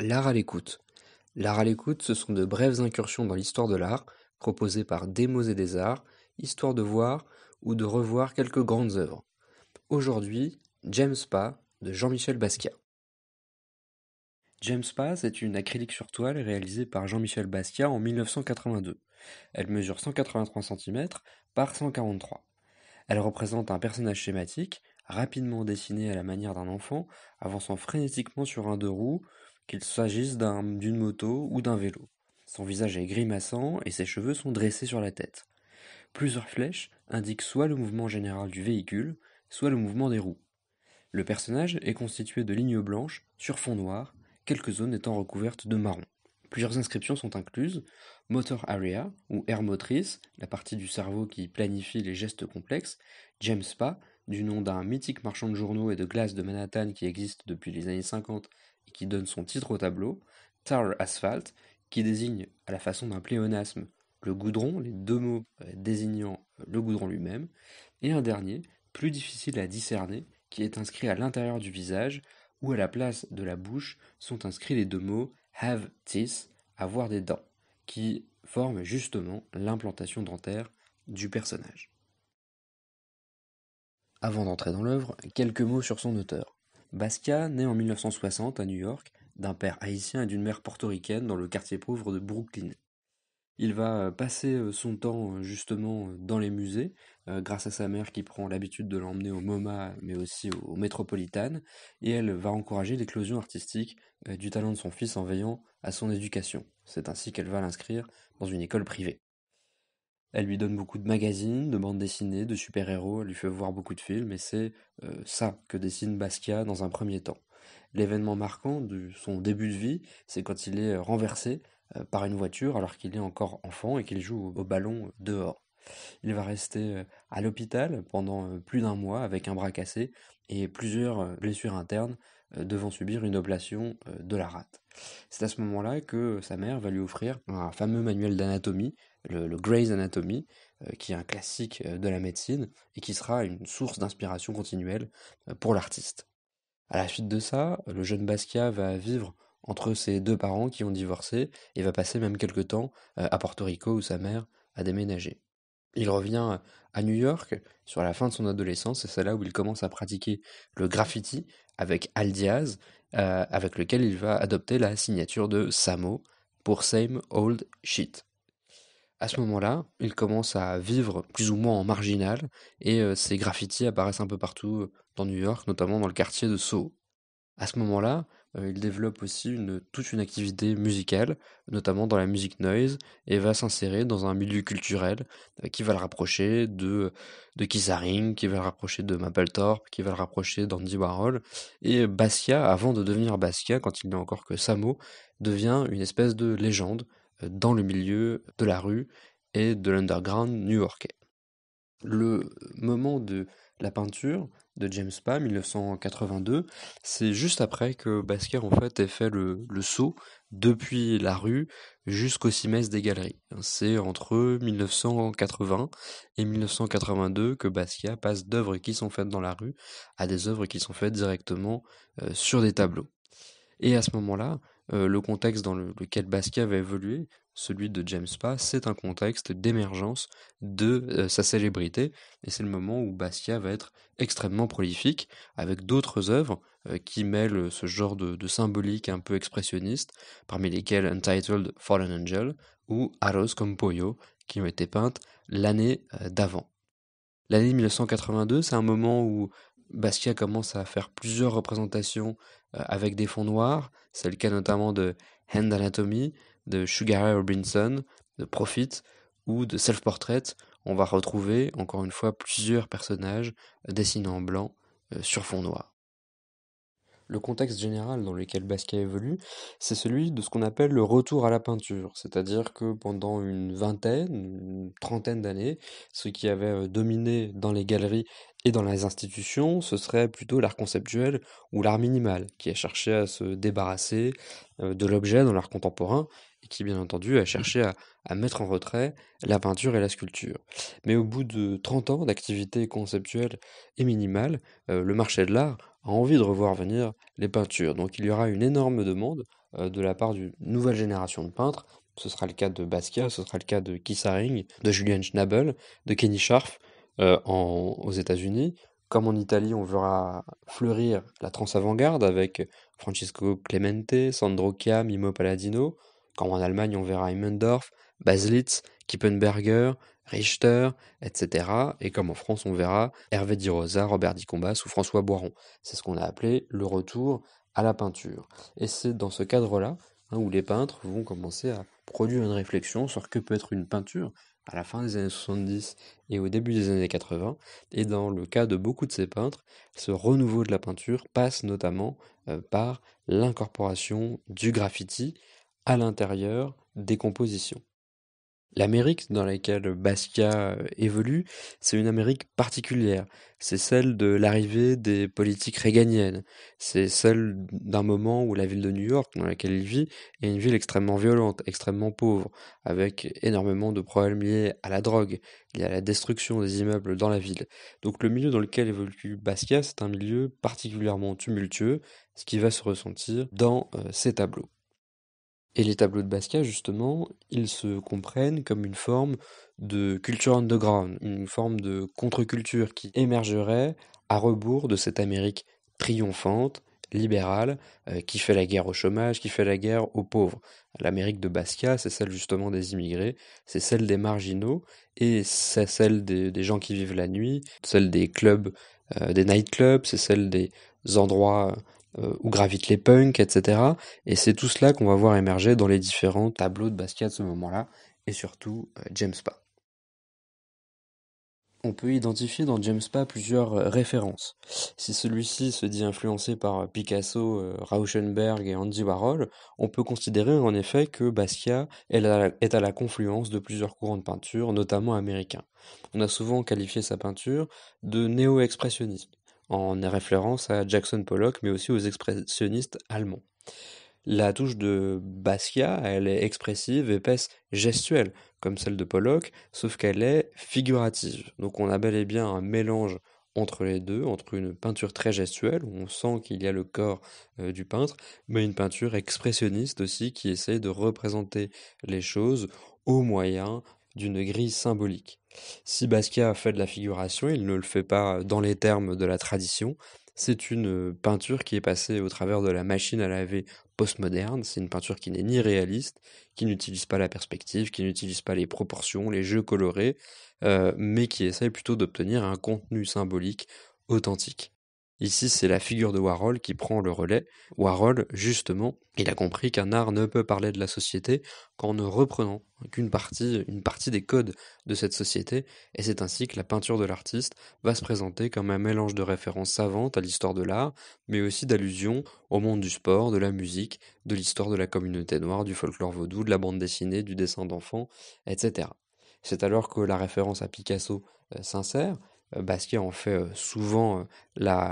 L'art à l'écoute. L'art à l'écoute, ce sont de brèves incursions dans l'histoire de l'art, proposées par Démos et des Arts, histoire de voir ou de revoir quelques grandes œuvres. Aujourd'hui, James Pa de Jean-Michel Basquiat. James Pa, c'est une acrylique sur toile réalisée par Jean-Michel Basquiat en 1982. Elle mesure 183 cm par 143. Elle représente un personnage schématique, rapidement dessiné à la manière d'un enfant, avançant frénétiquement sur un deux roues, qu'il s'agisse d'une moto ou d'un vélo. Son visage est grimaçant et ses cheveux sont dressés sur la tête. Plusieurs flèches indiquent soit le mouvement général du véhicule, soit le mouvement des roues. Le personnage est constitué de lignes blanches sur fond noir, quelques zones étant recouvertes de marron. Plusieurs inscriptions sont incluses Motor Area ou Air Motrice, la partie du cerveau qui planifie les gestes complexes, James Spa, du nom d'un mythique marchand de journaux et de glace de Manhattan qui existe depuis les années 50 qui donne son titre au tableau, Tar Asphalt, qui désigne, à la façon d'un pléonasme, le goudron, les deux mots euh, désignant euh, le goudron lui-même, et un dernier, plus difficile à discerner, qui est inscrit à l'intérieur du visage, où à la place de la bouche sont inscrits les deux mots have teeth, avoir des dents, qui forment justement l'implantation dentaire du personnage. Avant d'entrer dans l'œuvre, quelques mots sur son auteur. Basquiat naît en 1960 à New York d'un père haïtien et d'une mère portoricaine dans le quartier pauvre de Brooklyn. Il va euh, passer euh, son temps euh, justement dans les musées, grâce à sa mère qui prend l'habitude de l'emmener au MoMA, mais aussi au Metropolitan, et elle va encourager l'éclosion artistique du talent de son fils en veillant à son éducation. C'est ainsi qu'elle va l'inscrire dans une école privée. Elle lui donne beaucoup de magazines, de bandes dessinées, de super-héros, elle lui fait voir beaucoup de films, et c'est euh, ça que dessine Basquiat dans un premier temps. L'événement marquant de son début de vie, c'est quand il est euh, renversé euh, par une voiture alors qu'il est encore enfant et qu'il joue au ballon dehors. Il va rester à l'hôpital pendant plus d'un mois avec un bras cassé et plusieurs blessures internes euh, devant subir une oblation euh, de la rate. C'est à ce moment-là que sa mère va lui offrir un fameux manuel d'anatomie, le, Gray's Anatomy, euh, qui est un classique de la médecine et qui sera une source d'inspiration continuelle pour l'artiste. À la suite de ça, le jeune Basquiat va vivre entre ses deux parents qui ont divorcé et va passer même quelque temps à Porto Rico où sa mère a déménagé. Il revient à New York sur la fin de son adolescence et c'est là où il commence à pratiquer le graffiti, avec Al Diaz, euh, avec lequel il va adopter la signature de Samo pour Same Old Shit. À ce moment-là, il commence à vivre plus ou moins en marginal et euh, ses graffitis apparaissent un peu partout euh, dans New York, notamment dans le quartier de Soho à ce moment-là, euh, il développe aussi toute une activité musicale, notamment dans la musique noise, et va s'insérer dans un milieu culturel euh, qui va le rapprocher de, de Kissaring, qui va le rapprocher de Mapplethorpe, qui va le rapprocher d'Andy Warhol. Et Basquiat, avant de devenir Basquiat, quand il n'est encore que Samo, devient une espèce de légende euh, dans le milieu de la rue et de l'underground new-yorkais. Le moment de la peinture, de James Pa, 1982. C'est juste après que Basquiat en fait ait fait le, saut depuis la rue jusqu'au cimes des galeries. C'est entre 1980 et 1982 que Basquiat passe d'œuvres qui sont faites dans la rue à des œuvres qui sont faites directement euh, sur des tableaux. Et à ce moment-là, euh, le contexte dans lequel Basquiat va évoluer celui de James Pa, c'est un contexte d'émergence de euh, sa célébrité, et c'est le moment où Bastia va être extrêmement prolifique, avec d'autres œuvres euh, qui mêlent ce genre de, symbolique un peu expressionniste, parmi lesquelles Untitled Fallen Angel ou Arrows comme Pollo, qui ont été peintes l'année euh, d'avant. L'année 1982, c'est un moment où Bastia commence à faire plusieurs représentations avec des fonds noirs, c'est le cas notamment de Hand Anatomy, de Sugar Ray Robinson, de Profit ou de Self Portrait, on va retrouver encore une fois plusieurs personnages dessinés en blanc euh, sur fond noir. Le contexte général dans lequel Basquiat évolue, c'est celui de ce qu'on appelle le retour à la peinture, c'est-à-dire que pendant une vingtaine, une trentaine d'années, ce qui avait euh, dominé dans les galeries et dans les institutions, ce serait plutôt l'art conceptuel ou l'art minimal, qui a cherché à se débarrasser euh, de l'objet dans l'art contemporain qui, bien entendu, a mmh cherché à, mettre en retrait la peinture et la sculpture. Mais au bout de 30 ans d'activité conceptuelle et minimale, euh, le marché de l'art a envie de revoir venir les peintures. Donc il y aura une énorme demande euh, de la part d'une nouvelle génération de peintres. Ce sera le cas de Basquiat, ce sera le cas de Kissaring, de Julian Schnabel, de Kenny Scharf euh, aux États-Unis, comme en Italie, on verra fleurir la trans-avant-garde avec Francesco Clemente, Sandro Chia, Mimo Palladino, comme en Allemagne on verra Immendorf, Baslitz, Kippenberger, Richter, etc. Et comme en France on verra Hervé Di Rosa, Robert Dicombas ou François Boiron. C'est ce qu'on a appelé le retour à la peinture. Et c'est dans ce cadre-là hein, où les peintres vont commencer à produire une réflexion sur que peut être une peinture à la fin des années 70 et au début des années 80, et dans le cas de beaucoup de ces peintres, ce renouveau de la peinture passe notamment euh, par l'incorporation du graffiti, à l'intérieur des compositions. L'Amérique dans laquelle Basquiat euh, évolue, c'est une Amérique particulière. C'est celle de l'arrivée des politiques réganiennes. C'est celle d'un moment où la ville de New York, dans laquelle il vit, est une ville extrêmement violente, extrêmement pauvre, avec énormément de problèmes liés à la drogue, liés à la destruction des immeubles dans la ville. Donc le milieu dans lequel évolue Basquiat, c'est un milieu particulièrement tumultueux, ce qui va se ressentir dans euh, ses tableaux. Et les tableaux de Basquiat, justement, ils se comprennent comme une forme de culture underground, une forme de contre-culture qui émergerait à rebours de cette Amérique triomphante, libérale, euh, qui fait la guerre au chômage, qui fait la guerre aux pauvres. L'Amérique de Basquiat, c'est celle justement des immigrés, c'est celle des marginaux, et c'est celle des, gens qui vivent la nuit, celle des clubs, euh, des nightclubs, c'est celle des endroits euh, où gravitent les punks, etc. Et c'est tout cela qu'on va voir émerger dans les différents tableaux de Basquiat de ce moment-là, et surtout euh, James Pa. On peut identifier dans James Pa plusieurs euh, références. Si celui-ci se dit influencé par Picasso, Rauschenberg et Andy Warhol, on peut considérer en effet que Basquiat est à la confluence de plusieurs courants de peinture, notamment américains. On a souvent qualifié sa peinture de néo-expressionnisme en référence à Jackson Pollock, mais aussi aux expressionnistes allemands. La touche de Basquiat, elle est expressive, épaisse, gestuelle, comme celle de Pollock, sauf qu'elle est figurative. Donc on a bel et bien un mélange entre les deux, entre une peinture très gestuelle, où on sent qu'il y a le corps euh, du peintre, mais une peinture expressionniste aussi, qui essaie de représenter les choses au moyen d'une grille symbolique. Si Basquiat a fait de la figuration, il ne le fait pas dans les termes de la tradition. C'est une peinture qui est passée au travers de la machine à laver postmoderne. C'est une peinture qui n'est ni réaliste, qui n'utilise pas la perspective, qui n'utilise pas les proportions, les jeux colorés, euh, mais qui essaye plutôt d'obtenir un contenu symbolique authentique. Ici, c'est la figure de Warhol qui prend le relais. Warhol, justement, il a compris qu'un art ne peut parler de la société qu'en ne reprenant qu'une partie, une partie des codes de cette société, et c'est ainsi que la peinture de l'artiste va se présenter comme un mélange de références savantes à l'histoire de l'art, mais aussi d'allusions au monde du sport, de la musique, de l'histoire de la communauté noire, du folklore vaudou, de la bande dessinée, du dessin d'enfants, etc. C'est alors que la référence à Picasso euh, s'insère, euh, Basquiat en fait euh, souvent euh,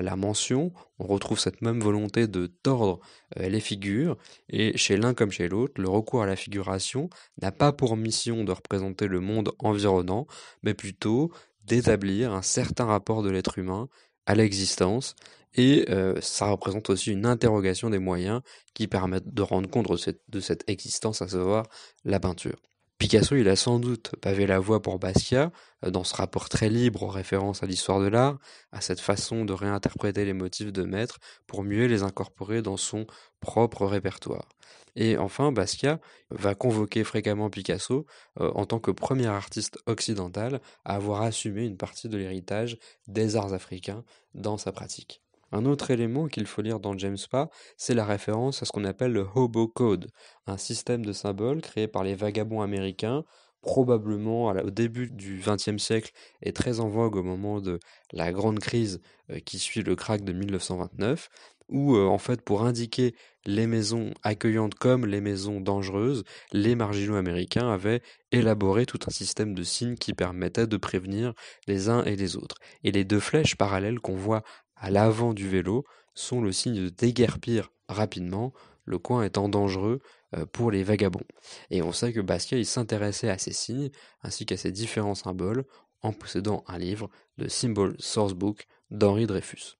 la, mention, on retrouve cette même volonté de tordre les figures, et chez l'un comme chez l'autre, le recours à la figuration n'a pas pour mission de représenter le monde environnant, mais plutôt d'établir un certain rapport de l'être humain à l'existence, et ça représente aussi une interrogation des moyens qui permettent de rendre compte de cette existence, à savoir la peinture. Picasso, il a sans doute pavé la voie pour Basquiat euh, dans ce rapport très libre en référence à l'histoire de l'art, à cette façon de réinterpréter les motifs de maître pour mieux les incorporer dans son propre répertoire. Et enfin, Basquiat va convoquer fréquemment Picasso euh, en tant que premier artiste occidental à avoir assumé une partie de l'héritage des arts africains dans sa pratique. Un autre élément qu'il faut lire dans James Pa, c'est la référence à ce qu'on appelle le Hobo Code, un système de symboles créé par les vagabonds américains, probablement au début du XXe siècle et très en vogue au moment de la grande crise euh, qui suit le crack de 1929, où euh, en fait pour indiquer les maisons accueillantes comme les maisons dangereuses, les marginaux américains avaient élaboré tout un système de signes qui permettait de prévenir les uns et les autres. Et les deux flèches parallèles qu'on voit à l'avant du vélo sont le signe de déguerpir rapidement, le coin étant dangereux euh, pour les vagabonds. Et on sait que Basquiat s'intéressait à ces signes ainsi qu'à ces différents symboles en possédant un livre, de Symbol Sourcebook d'Henri Dreyfus.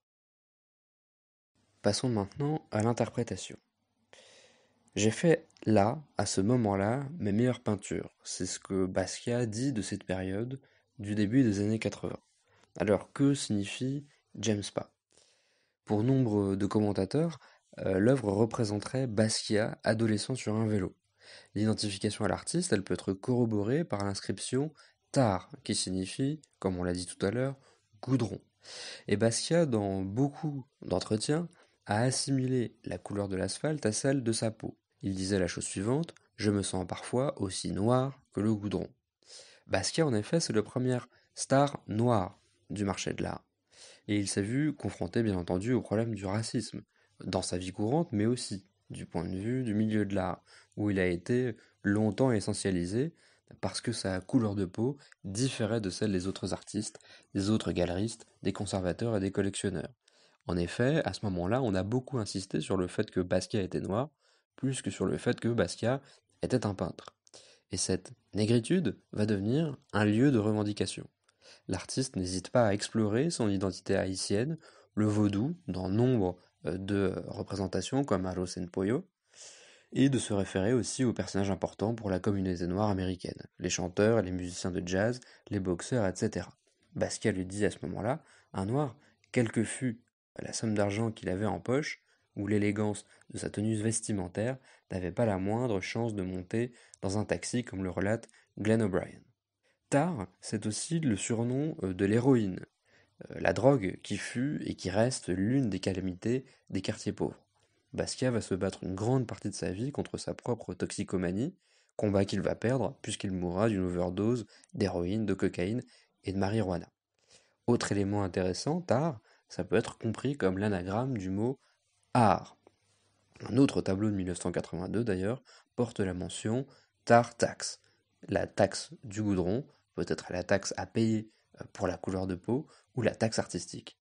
Passons maintenant à l'interprétation. J'ai fait là, à ce moment-là, mes meilleures peintures. C'est ce que Basquiat dit de cette période du début des années 80. Alors que signifie James pas. Pour nombre de commentateurs, euh, l'œuvre représenterait Basquiat, adolescent sur un vélo. L'identification à l'artiste, elle peut être corroborée par l'inscription Tar, qui signifie, comme on l'a dit tout à l'heure, goudron. Et Basquiat, dans beaucoup d'entretiens, a assimilé la couleur de l'asphalte à celle de sa peau. Il disait la chose suivante Je me sens parfois aussi noir que le goudron. Basquiat, en effet, c'est le premier star noir du marché de l'art et il s'est vu confronté bien entendu au problème du racisme, dans sa vie courante, mais aussi du point de vue du milieu de l'art, où il a été longtemps essentialisé parce que sa couleur de peau différait de celle des autres artistes, des autres galeristes, des conservateurs et des collectionneurs. En effet, à ce moment-là, on a beaucoup insisté sur le fait que Basquiat était noir, plus que sur le fait que Basquiat était un peintre. Et cette négritude va devenir un lieu de revendication. L'artiste n'hésite pas à explorer son identité haïtienne, le vaudou, dans nombre euh, de représentations comme Arroz en et de se référer aussi aux personnages importants pour la communauté noire américaine, les chanteurs, les musiciens de jazz, les boxeurs, etc. Basquiat lui dit à ce moment-là, un noir, quelle que fût la somme d'argent qu'il avait en poche, ou l'élégance de sa tenue vestimentaire, n'avait pas la moindre chance de monter dans un taxi comme le relate Glenn O'Brien. Tar, c'est aussi le surnom euh, de l'héroïne, euh, la drogue qui fut et qui reste l'une des calamités des quartiers pauvres. Basquiat va se battre une grande partie de sa vie contre sa propre toxicomanie, combat qu'il va perdre puisqu'il mourra d'une overdose d'héroïne, de cocaïne et de marijuana. Autre élément intéressant, Tar, ça peut être compris comme l'anagramme du mot art. Un autre tableau de 1982 d'ailleurs porte la mention Tar Tax, la taxe du goudron peut-être la taxe à payer euh, pour la couleur de peau ou la taxe artistique.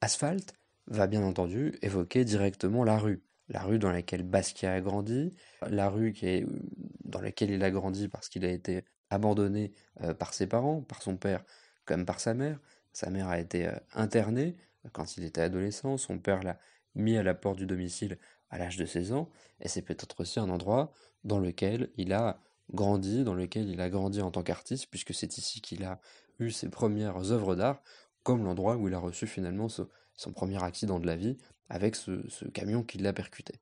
Asphalt va bien entendu évoquer directement la rue, la rue dans laquelle Basquiat a grandi, euh, la rue qui est, euh, dans laquelle il a grandi parce qu'il a été abandonné par ses parents, par son père comme par sa mère. Sa mère a été internée quand il était adolescent, son père l'a mis à la porte du domicile à l'âge de 16 ans, et c'est peut-être aussi un endroit dans lequel il a grandi, dans lequel il a grandi en tant qu'artiste, puisque c'est ici qu'il a eu ses premières œuvres d'art, comme l'endroit où il a reçu finalement son premier accident de la vie, avec ce, camion qui l'a percuté.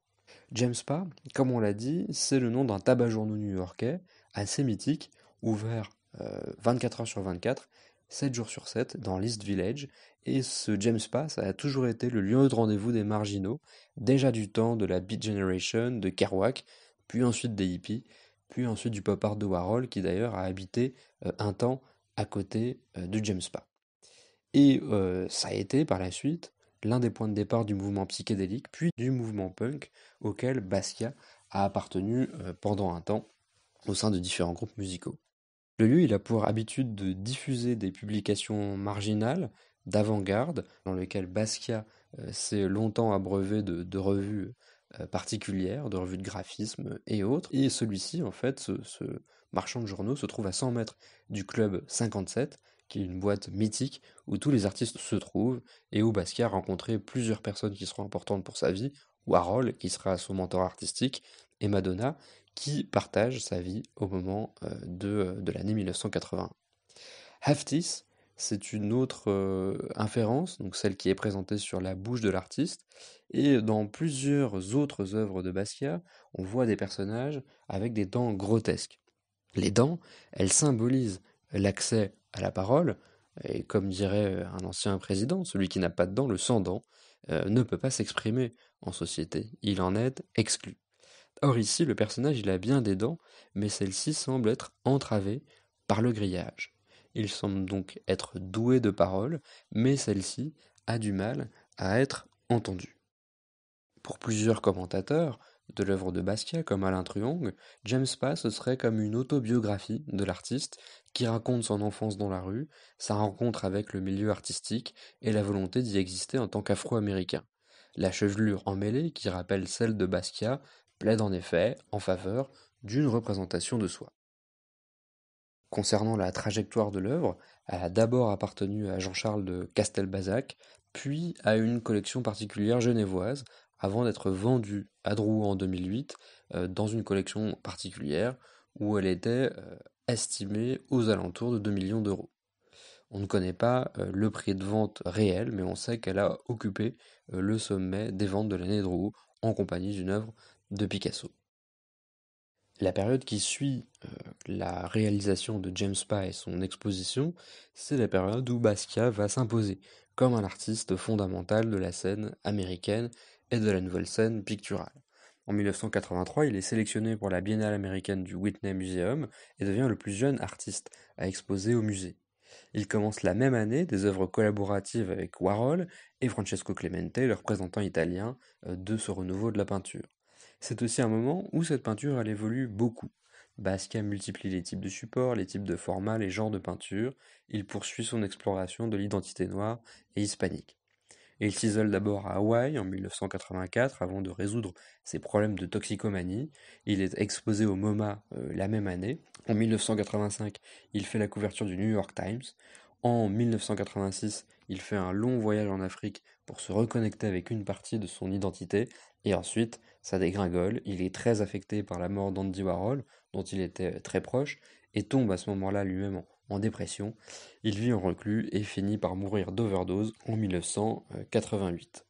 James Spa, comme on l'a dit, c'est le nom d'un tabac-journaux new-yorkais, assez mythique, ouvert 24 euh, heures sur 24, 7 jours sur 7, dans l'East Village, et ce James Spa, ça a toujours été le lieu de rendez-vous des marginaux, déjà du temps de la Beat Generation, de Kerouac, puis ensuite des hippies, puis ensuite du pop art de Warhol, qui d'ailleurs a habité euh, un temps à côté euh, de James Spa. Et euh, ça a été par la suite l'un des points de départ du mouvement psychédélique, puis du mouvement punk, auquel Basquiat a appartenu pendant un temps au sein de différents groupes musicaux. Le lieu, il a pour habitude de diffuser des publications marginales, d'avant-garde, dans lesquelles Basquiat s'est longtemps abreuvé de, de revues euh, particulière, de revues de graphisme et autres. Et celui-ci, en fait, ce, marchand de journaux, se trouve à 100 mètres du club 57, qui est une boîte mythique où tous les artistes se trouvent et où Basquiat a rencontré plusieurs personnes qui seront importantes pour sa vie, Warhol, qui sera son mentor artistique, et Madonna, qui partage sa vie au moment euh, euh, de, l'année 1980. Haftis, c'est une autre euh, inférence, donc celle qui est présentée sur la bouche de l'artiste. Et dans plusieurs autres œuvres de Basquiat, on voit des personnages avec des dents grotesques. Les dents, elles symbolisent l'accès à la parole, et comme dirait un ancien président, celui qui n'a pas de dents, le sans-dents, euh, ne peut pas s'exprimer en société. Il en est exclu. Or ici, le personnage, il a bien des dents, mais celles-ci semblent être entravées par le grillage. Il semble donc être doué de paroles, mais celle-ci a du mal à être entendue. Pour plusieurs commentateurs de l'œuvre de Basquiat comme Alain Truong, James Pass serait comme une autobiographie de l'artiste qui raconte son enfance dans la rue, sa rencontre avec le milieu artistique et la volonté d'y exister en tant qu'afro-américain. La chevelure emmêlée qui rappelle celle de Basquiat plaide en effet en faveur d'une représentation de soi. Concernant la trajectoire de l'œuvre, elle a d'abord appartenu à Jean-Charles de Castelbazac, puis à une collection particulière genevoise, avant d'être vendue à Drouot en 2008 euh, dans une collection particulière où elle était euh, estimée aux alentours de 2 millions d'euros. On ne connaît pas euh, le prix de vente réel, mais on sait qu'elle a occupé le sommet des ventes de l'année Drouot en compagnie d'une œuvre de Picasso. La période qui suit euh, la réalisation de James Pa et son exposition, c'est la période où Basquiat va s'imposer comme un artiste fondamental de la scène américaine et de la nouvelle scène picturale. En 1983, il est sélectionné pour la Biennale américaine du Whitney Museum et devient le plus jeune artiste à exposer au musée. Il commence la même année des œuvres collaboratives avec Warhol et Francesco Clemente, le représentant italien euh, de ce renouveau de la peinture. C'est aussi un moment où cette peinture elle évolue beaucoup. Basquiat multiplie les types de supports, les types de formats, les genres de peinture, il poursuit son exploration de l'identité noire et hispanique. il s'isole d'abord à Hawaï en 1984 avant de résoudre ses problèmes de toxicomanie. Il est exposé au MoMA euh, la même année. En 1985, il fait la couverture du New York Times. En 1986, il fait un long voyage en Afrique pour se reconnecter avec une partie de son identité, et ensuite ça dégringole, il est très affecté par la mort d'Andy Warhol, dont il était très proche, et tombe à ce moment-là lui-même en dépression, il vit en reclus et finit par mourir d'overdose en 1988.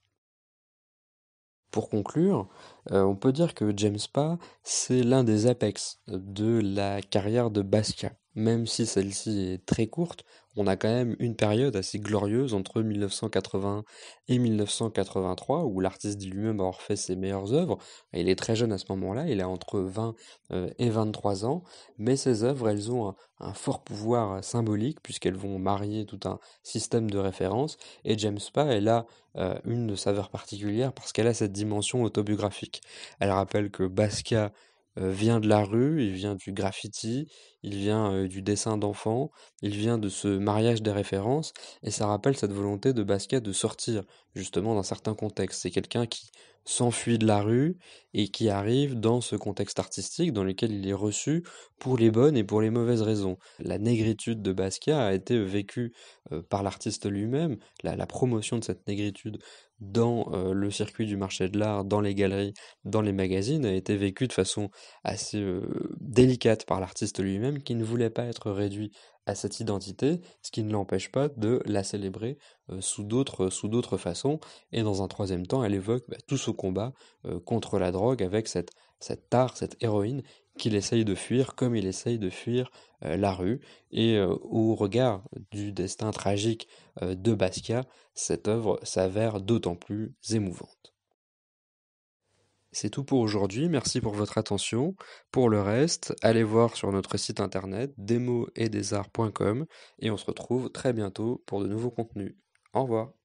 Pour conclure, euh, on peut dire que James Pa, c'est l'un des apex de la carrière de Basquiat. Même si celle-ci est très courte, on a quand même une période assez glorieuse entre 1980 et 1983 où l'artiste dit lui-même avoir fait ses meilleures œuvres. Il est très jeune à ce moment-là, il a entre 20 euh, et 23 ans, mais ses œuvres, elles ont un, fort pouvoir symbolique puisqu'elles vont marier tout un système de références et James Pa, elle a euh, une saveur particulière parce qu'elle a cette dimension autobiographique. Elle rappelle que Basquiat euh, vient de la rue, il vient du graffiti, il vient du dessin d'enfant, il vient de ce mariage des références, et ça rappelle cette volonté de Basquiat de sortir justement d'un certain contexte. C'est quelqu'un qui s'enfuit de la rue et qui arrive dans ce contexte artistique dans lequel il est reçu pour les bonnes et pour les mauvaises raisons. La négritude de Basquiat a été vécue par l'artiste lui-même, la, la promotion de cette négritude dans le circuit du marché de l'art, dans les galeries, dans les magazines, a été vécu de façon assez délicate par l'artiste lui-même qui ne voulait pas être réduit à cette identité, ce qui ne l'empêche pas de la célébrer sous d'autres façons. Et dans un troisième temps, elle évoque bah, tout ce combat contre la drogue avec cette cette tare, cette héroïne qu'il essaye de fuir comme il essaye de fuir euh, la rue. Et euh, au regard du destin tragique euh, de Basquiat, cette œuvre s'avère d'autant plus émouvante. C'est tout pour aujourd'hui, merci pour votre attention. Pour le reste, allez voir sur notre site internet démo et des arts.com et on se retrouve très bientôt pour de nouveaux contenus. Au revoir.